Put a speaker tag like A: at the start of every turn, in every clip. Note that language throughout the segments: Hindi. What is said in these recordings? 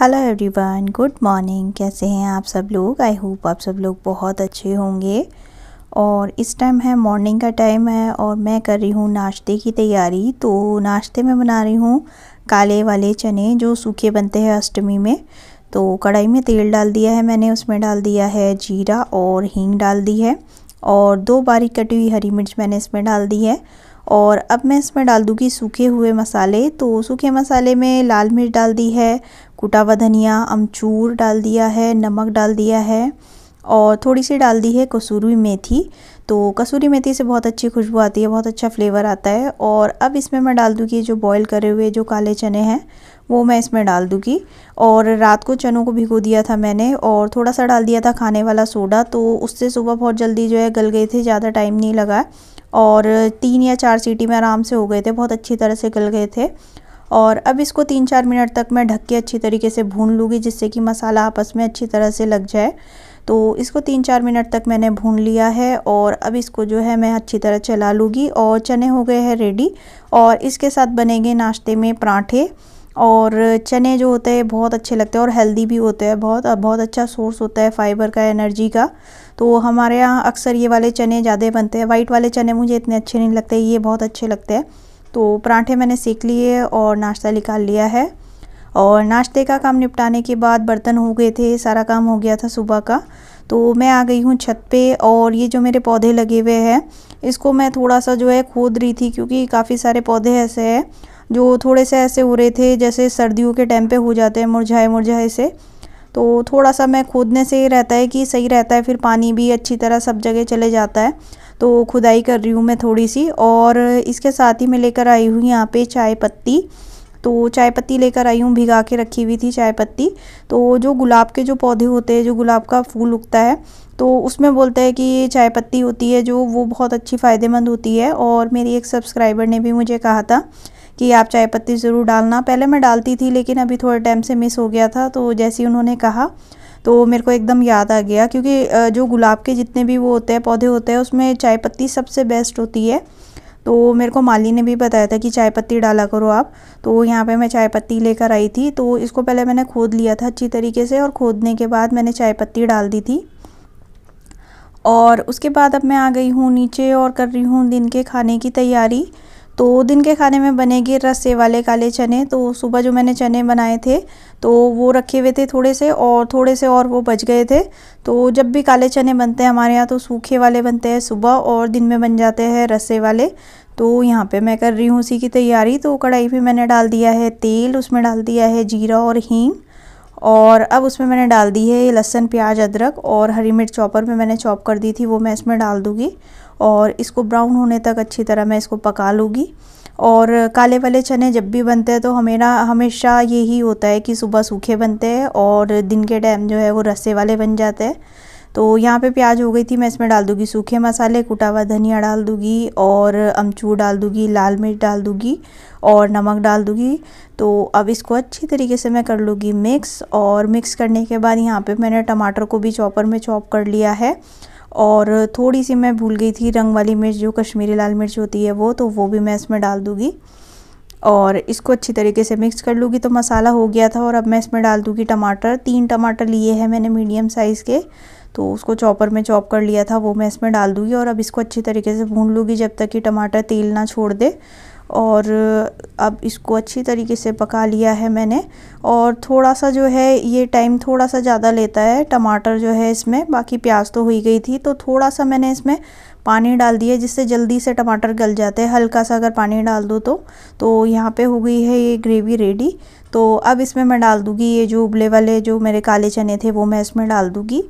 A: हेलो एवरीवन गुड मॉर्निंग कैसे हैं आप सब लोग आई होप आप सब लोग बहुत अच्छे होंगे और इस टाइम है मॉर्निंग का टाइम है और मैं कर रही हूँ नाश्ते की तैयारी तो नाश्ते में बना रही हूँ काले वाले चने जो सूखे बनते हैं अष्टमी में तो कढ़ाई में तेल डाल दिया है मैंने उसमें डाल दिया है जीरा और हींग डाल दी है और दो बारीक कटी हुई हरी मिर्च मैंने इसमें डाल दी है और अब मैं इसमें डाल दूँगी सूखे हुए मसाले तो सूखे मसाले में लाल मिर्च डाल दी है कुटा हुआ धनिया अमचूर डाल दिया है नमक डाल दिया है और थोड़ी सी डाल दी है कसूरी मेथी तो कसूरी मेथी से बहुत अच्छी खुशबू आती है बहुत अच्छा फ्लेवर आता है और अब इसमें मैं डाल दूँगी जो बॉईल करे हुए जो काले चने हैं वो मैं इसमें डाल दूँगी और रात को चनों को भिगो दिया था मैंने और थोड़ा सा डाल दिया था खाने वाला सोडा तो उससे सुबह बहुत जल्दी जो है गल गए थे ज़्यादा टाइम नहीं लगा और तीन या चार सीटी में आराम से हो गए थे बहुत अच्छी तरह से गल गए थे और अब इसको तीन चार मिनट तक मैं ढक के अच्छी तरीके से भून लूँगी जिससे कि मसाला आपस में अच्छी तरह से लग जाए तो इसको तीन चार मिनट तक मैंने भून लिया है और अब इसको जो है मैं अच्छी तरह चला लूँगी और चने हो गए हैं रेडी और इसके साथ बनेंगे नाश्ते में पराठे और चने जो होते हैं बहुत अच्छे लगते हैं और हेल्दी भी होते हैं बहुत बहुत अच्छा सोर्स होता है फाइबर का एनर्जी का तो हमारे यहाँ अक्सर ये वाले चने ज़्यादा बनते हैं वाइट वाले चने मुझे इतने अच्छे नहीं लगते ये बहुत अच्छे लगते हैं तो पराठे मैंने सेक लिए और नाश्ता निकाल लिया है और नाश्ते का काम निपटाने के बाद बर्तन हो गए थे सारा काम हो गया था सुबह का तो मैं आ गई हूँ छत पे और ये जो मेरे पौधे लगे हुए हैं इसको मैं थोड़ा सा जो है खोद रही थी क्योंकि काफ़ी सारे पौधे ऐसे हैं जो थोड़े से ऐसे हो रहे थे जैसे सर्दियों के टाइम पे हो जाते हैं मुरझाए मुरझाए से तो थोड़ा सा मैं खोदने से ही रहता है कि सही रहता है फिर पानी भी अच्छी तरह सब जगह चले जाता है तो खुदाई कर रही हूँ मैं थोड़ी सी और इसके साथ ही मैं लेकर आई हूँ यहाँ पर चाय पत्ती तो चाय पत्ती लेकर आई हूँ भिगा के रखी हुई थी चाय पत्ती तो जो गुलाब के जो पौधे होते हैं जो गुलाब का फूल उगता है तो उसमें बोलते हैं कि चाय पत्ती होती है जो वो बहुत अच्छी फ़ायदेमंद होती है और मेरी एक सब्सक्राइबर ने भी मुझे कहा था कि आप चाय पत्ती ज़रूर डालना पहले मैं डालती थी लेकिन अभी थोड़े टाइम से मिस हो गया था तो जैसे ही उन्होंने कहा तो मेरे को एकदम याद आ गया क्योंकि जो गुलाब के जितने भी वो होते हैं पौधे होते हैं उसमें चाय पत्ती सबसे बेस्ट होती है तो मेरे को माली ने भी बताया था कि चाय पत्ती डाला करो आप तो यहाँ पे मैं चाय पत्ती लेकर आई थी तो इसको पहले मैंने खोद लिया था अच्छी तरीके से और खोदने के बाद मैंने चाय पत्ती डाल दी थी और उसके बाद अब मैं आ गई हूँ नीचे और कर रही हूँ दिन के खाने की तैयारी तो दिन के खाने में बनेंगे रस्से वाले काले चने तो सुबह जो मैंने चने बनाए थे तो वो रखे हुए थे थोड़े से और थोड़े से और वो बच गए थे तो जब भी काले चने बनते हैं हमारे यहाँ तो सूखे वाले बनते हैं सुबह और दिन में बन जाते हैं रस्से वाले तो यहाँ पे मैं कर रही हूँ उसी की तैयारी तो कढ़ाई पर मैंने डाल दिया है तेल उसमें डाल दिया है जीरा और हींग और अब उसमें मैंने डाल दी है लहसुन प्याज अदरक और हरी मिर्च चॉपर में मैंने चॉप कर दी थी वो मैं इसमें डाल दूँगी और इसको ब्राउन होने तक अच्छी तरह मैं इसको पका लूँगी और काले वाले चने जब भी बनते हैं तो हमेरा हमेशा यही होता है कि सुबह सूखे बनते हैं और दिन के टाइम जो है वो रस्से वाले बन जाते हैं तो यहाँ पे प्याज हो गई थी मैं इसमें डाल दूँगी सूखे मसाले कुटा हुआ धनिया डाल दूँगी और अमचूर डाल दूँगी लाल मिर्च डाल दूँगी और नमक डाल दूँगी तो अब इसको अच्छी तरीके से मैं कर लूँगी मिक्स और मिक्स करने के बाद यहाँ पे मैंने टमाटर को भी चॉपर में चॉप कर लिया है और थोड़ी सी मैं भूल गई थी रंग वाली मिर्च जो कश्मीरी लाल मिर्च होती है वो तो वो भी मैं इसमें डाल दूँगी और इसको अच्छी तरीके से मिक्स कर लूँगी तो मसाला हो गया था और अब मैं इसमें डाल दूँगी टमाटर तीन टमाटर लिए हैं मैंने मीडियम साइज़ के तो उसको चॉपर में चॉप कर लिया था वो मैं इसमें डाल दूँगी और अब इसको अच्छी तरीके से भून लूँगी जब तक कि टमाटर तेल ना छोड़ दे और अब इसको अच्छी तरीके से पका लिया है मैंने और थोड़ा सा जो है ये टाइम थोड़ा सा ज़्यादा लेता है टमाटर जो है इसमें बाकी प्याज तो हो ही गई थी तो थोड़ा सा मैंने इसमें पानी डाल दिया जिससे जल्दी से टमाटर गल जाते हैं हल्का सा अगर पानी डाल दो तो तो यहाँ पे हो गई है ये ग्रेवी रेडी तो अब इसमें मैं डाल दूँगी ये जो उबले वाले जो मेरे काले चने थे वो मैं इसमें डाल दूँगी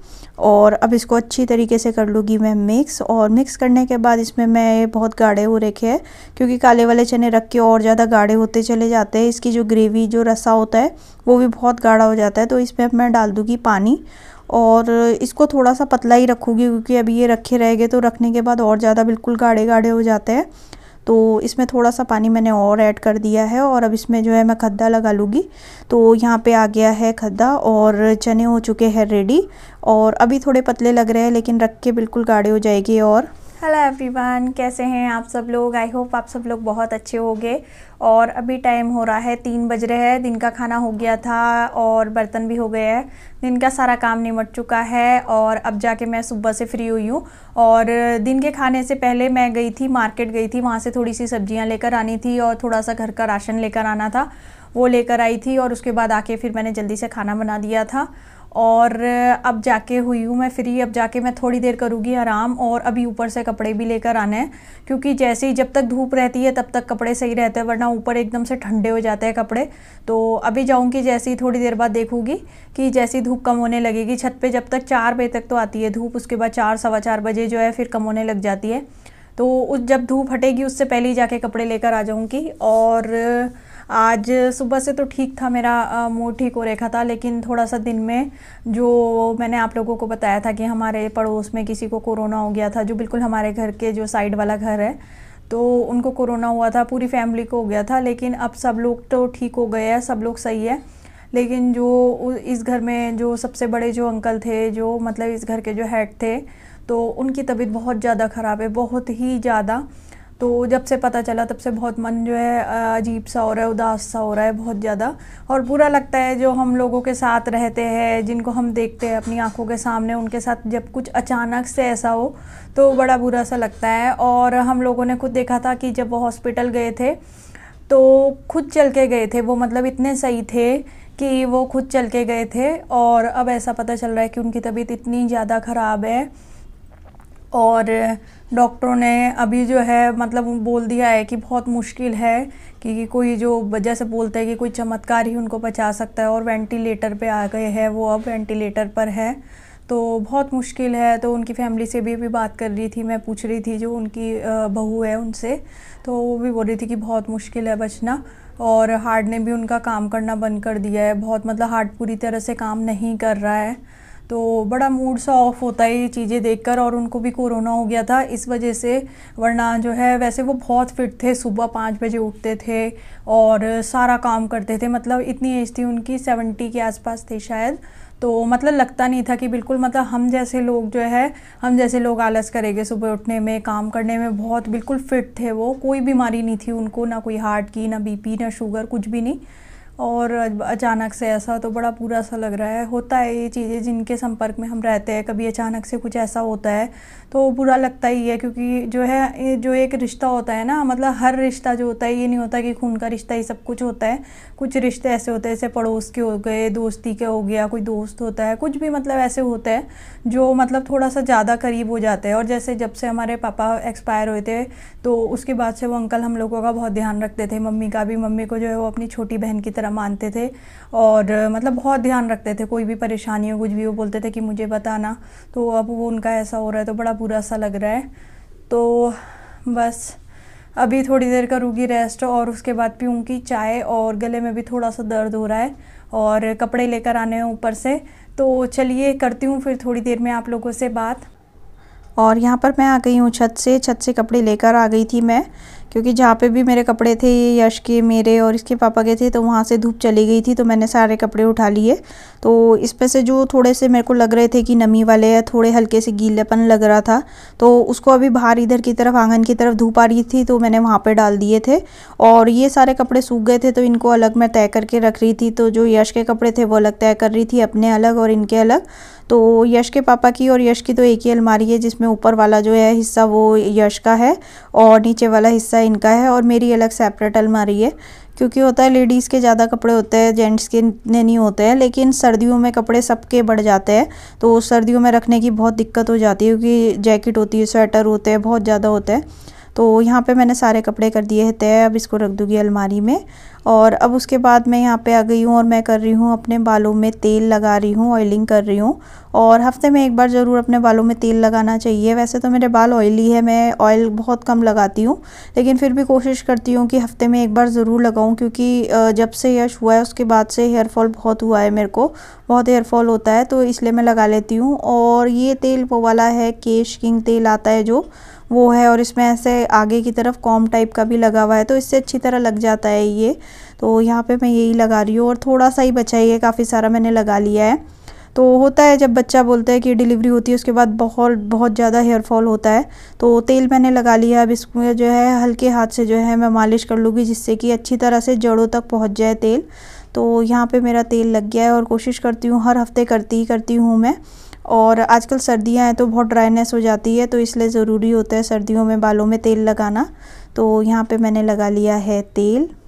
A: और अब इसको अच्छी तरीके से कर लूँगी मैं मिक्स और मिक्स करने के बाद इसमें मैं बहुत गाढ़े हो रखे हैं क्योंकि काले वाले चने रख के और ज़्यादा गाढ़े होते चले जाते हैं इसकी जो ग्रेवी जो रसा होता है वो भी बहुत गाढ़ा हो जाता है तो इसमें मैं डाल दूँगी पानी और इसको थोड़ा सा पतला ही रखूँगी क्योंकि अभी ये रखे रह गए तो रखने के बाद और ज़्यादा बिल्कुल गाढ़े गाढ़े हो जाते हैं तो इसमें थोड़ा सा पानी मैंने और ऐड कर दिया है और अब इसमें जो है मैं खद्दा लगा लूँगी तो यहाँ पे आ गया है खद्दा और चने हो चुके हैं रेडी और अभी थोड़े पतले लग रहे हैं लेकिन रख के बिल्कुल गाढ़े हो जाएगी और हेलो एवरीवन कैसे हैं आप सब लोग आई होप आप सब लोग बहुत अच्छे होंगे और अभी टाइम हो रहा है तीन बज रहे हैं दिन का खाना हो गया था और बर्तन भी हो गए हैं दिन का सारा काम निमट चुका है और अब जाके मैं सुबह से फ्री हुई हूँ और दिन के खाने से पहले मैं गई थी मार्केट गई थी वहाँ से थोड़ी सी सब्जियाँ लेकर आनी थी और थोड़ा सा घर का राशन लेकर आना था वो लेकर आई थी और उसके बाद आके फिर मैंने जल्दी से खाना बना दिया था और अब जाके हुई हूँ मैं फ्री अब जाके मैं थोड़ी देर करूँगी आराम और अभी ऊपर से कपड़े भी लेकर आने हैं क्योंकि जैसे ही जब तक धूप रहती है तब तक कपड़े सही रहते हैं वरना ऊपर एकदम से ठंडे हो जाते हैं कपड़े तो अभी जाऊँगी जैसे ही थोड़ी देर बाद देखूँगी कि जैसी धूप कम होने लगेगी छत पर जब तक चार बजे तक तो आती है धूप उसके बाद चार सवा चार बजे जो है फिर कम होने लग जाती है तो उस जब धूप हटेगी उससे पहले ही जाके कपड़े लेकर आ जाऊँगी और आज सुबह से तो ठीक था मेरा मूड ठीक हो रखा था लेकिन थोड़ा सा दिन में जो मैंने आप लोगों को बताया था कि हमारे पड़ोस में किसी को कोरोना हो गया था जो बिल्कुल हमारे घर के जो साइड वाला घर है तो उनको कोरोना हुआ था पूरी फैमिली को हो गया था लेकिन अब सब लोग तो ठीक हो गए हैं सब लोग सही है लेकिन जो इस घर में जो सबसे बड़े जो अंकल थे जो मतलब इस घर के जो हेड थे तो उनकी तबीयत बहुत ज़्यादा ख़राब है बहुत ही ज़्यादा तो जब से पता चला तब से बहुत मन जो है अजीब सा हो रहा है उदास सा हो रहा है बहुत ज़्यादा और बुरा लगता है जो हम लोगों के साथ रहते हैं जिनको हम देखते हैं अपनी आंखों के सामने उनके साथ जब कुछ अचानक से ऐसा हो तो बड़ा बुरा सा लगता है और हम लोगों ने खुद देखा था कि जब वो हॉस्पिटल गए थे तो खुद चल के गए थे वो मतलब इतने सही थे कि वो खुद चल के गए थे और अब ऐसा पता चल रहा है कि उनकी तबीयत इतनी ज़्यादा ख़राब है और डॉक्टरों ने अभी जो है मतलब बोल दिया है कि बहुत मुश्किल है कि कोई जो जैसे बोलते हैं कि कोई चमत्कार ही उनको बचा सकता है और वेंटिलेटर पे आ गए हैं वो अब वेंटिलेटर पर है तो बहुत मुश्किल है तो उनकी फैमिली से भी अभी बात कर रही थी मैं पूछ रही थी जो उनकी बहू है उनसे तो वो भी बोल रही थी कि बहुत मुश्किल है बचना और हार्ट ने भी उनका काम करना बंद कर दिया है बहुत मतलब हार्ट पूरी तरह से काम नहीं कर रहा है तो बड़ा मूड सा ऑफ होता है ये चीज़ें देखकर और उनको भी कोरोना हो गया था इस वजह से वरना जो है वैसे वो बहुत फिट थे सुबह पाँच बजे उठते थे और सारा काम करते थे मतलब इतनी एज थी उनकी सेवेंटी के आसपास थी शायद तो मतलब लगता नहीं था कि बिल्कुल मतलब हम जैसे लोग जो है हम जैसे लोग आलस करेंगे सुबह उठने में काम करने में बहुत बिल्कुल फिट थे वो कोई बीमारी नहीं थी उनको ना कोई हार्ट की ना बीपी ना शुगर कुछ भी नहीं और अचानक से ऐसा तो बड़ा पूरा सा लग रहा है होता है ये चीज़ें जिनके संपर्क में हम रहते हैं कभी अचानक से कुछ ऐसा होता है तो बुरा लगता ही है क्योंकि जो है जो एक रिश्ता होता है ना मतलब हर रिश्ता जो होता है ये नहीं होता कि खून का रिश्ता ही सब कुछ होता है कुछ रिश्ते ऐसे होते हैं जैसे पड़ोस के हो गए दोस्ती के हो गया कोई दोस्त होता है कुछ भी मतलब ऐसे होता है जो मतलब थोड़ा सा ज़्यादा करीब हो जाता है और जैसे जब से हमारे पापा एक्सपायर हुए थे तो उसके बाद से वो अंकल हम लोगों का बहुत ध्यान रखते थे मम्मी का भी मम्मी को जो है वो अपनी छोटी बहन की तरह वगैरह मानते थे और मतलब बहुत ध्यान रखते थे कोई भी परेशानी हो कुछ भी वो बोलते थे कि मुझे बताना तो अब वो उनका ऐसा हो रहा है तो बड़ा बुरा सा लग रहा है तो बस अभी थोड़ी देर करूँगी रेस्ट और उसके बाद पीऊँगी चाय और गले में भी थोड़ा सा दर्द हो रहा है और कपड़े लेकर आने हैं ऊपर से तो चलिए करती हूँ फिर थोड़ी देर में आप लोगों से बात और यहाँ पर मैं आ गई हूँ छत से छत से कपड़े लेकर आ गई थी मैं क्योंकि जहाँ पे भी मेरे कपड़े थे ये यश के मेरे और इसके पापा के थे तो वहाँ से धूप चली गई थी तो मैंने सारे कपड़े उठा लिए तो इसमें से जो थोड़े से मेरे को लग रहे थे कि नमी वाले या थोड़े हल्के से गीलेपन लग रहा था तो उसको अभी बाहर इधर की तरफ आंगन की तरफ धूप आ रही थी तो मैंने वहाँ पर डाल दिए थे और ये सारे कपड़े सूख गए थे तो इनको अलग मैं तय करके रख रही थी तो जो यश के कपड़े थे वो अलग तय कर रही थी अपने अलग और इनके अलग तो यश के पापा की और यश की तो एक ही अलमारी है जिसमें ऊपर वाला जो है हिस्सा वो यश का है और नीचे वाला हिस्सा हिस्सा इनका है और मेरी अलग सेपरेट अलमारी है क्योंकि होता है लेडीज़ के ज़्यादा कपड़े होते हैं जेंट्स के इतने नहीं होते हैं लेकिन सर्दियों में कपड़े सबके बढ़ जाते हैं तो सर्दियों में रखने की बहुत दिक्कत हो जाती है क्योंकि जैकेट होती है स्वेटर होते हैं बहुत ज़्यादा होते हैं तो यहाँ पे मैंने सारे कपड़े कर दिए हैं तय अब इसको रख दूँगी अलमारी में और अब उसके बाद मैं यहाँ पे आ गई हूँ और मैं कर रही हूँ अपने बालों में तेल लगा रही हूँ ऑयलिंग कर रही हूँ और हफ्ते में एक बार ज़रूर अपने बालों में तेल लगाना चाहिए वैसे तो मेरे बाल ऑयली है मैं ऑयल बहुत कम लगाती हूँ लेकिन फिर भी कोशिश करती हूँ कि हफ्ते में एक बार ज़रूर लगाऊँ क्योंकि जब से यश हुआ है उसके बाद से हेयरफॉल बहुत हुआ है मेरे को बहुत हेयरफॉल होता है तो इसलिए मैं लगा लेती हूँ और ये तेल वो वाला है केश किंग तेल आता है जो वो है और इसमें ऐसे आगे की तरफ कॉम टाइप का भी लगा हुआ है तो इससे अच्छी तरह लग जाता है ये तो यहाँ पे मैं यही लगा रही हूँ और थोड़ा सा ही बचा ही है काफ़ी सारा मैंने लगा लिया है तो होता है जब बच्चा बोलता है कि डिलीवरी होती है उसके बाद बहुत बहुत ज़्यादा हेयर फॉल होता है तो तेल मैंने लगा लिया अब इसमें जो है हल्के हाथ से जो है मैं मालिश कर लूँगी जिससे कि अच्छी तरह से जड़ों तक पहुँच जाए तेल तो यहाँ पे मेरा तेल लग गया है और कोशिश करती हूँ हर हफ्ते करती ही करती हूँ मैं और आजकल सर्दियां हैं तो बहुत ड्राइनेस हो जाती है तो इसलिए ज़रूरी होता है सर्दियों में बालों में तेल लगाना तो यहाँ पे मैंने लगा लिया है तेल